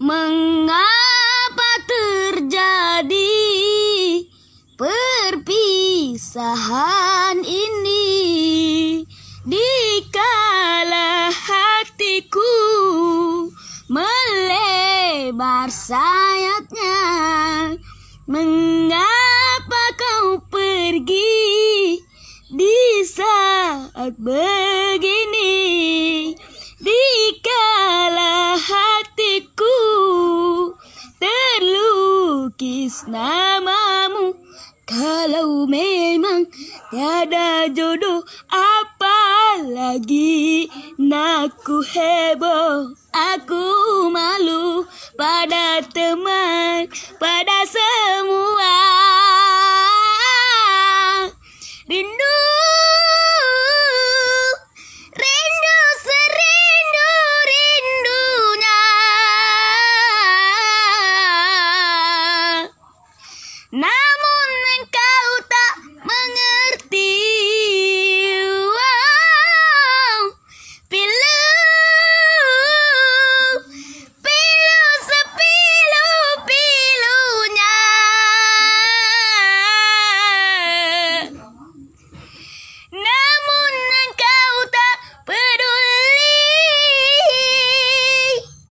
Mengapa terjadi perpisahan ini Di kala hatiku melebar sayatnya, Mengapa kau pergi di saat begini? tulis namamu Kalau memang tiada jodoh Apalagi naku heboh Aku malu pada teman Pada semua Rindu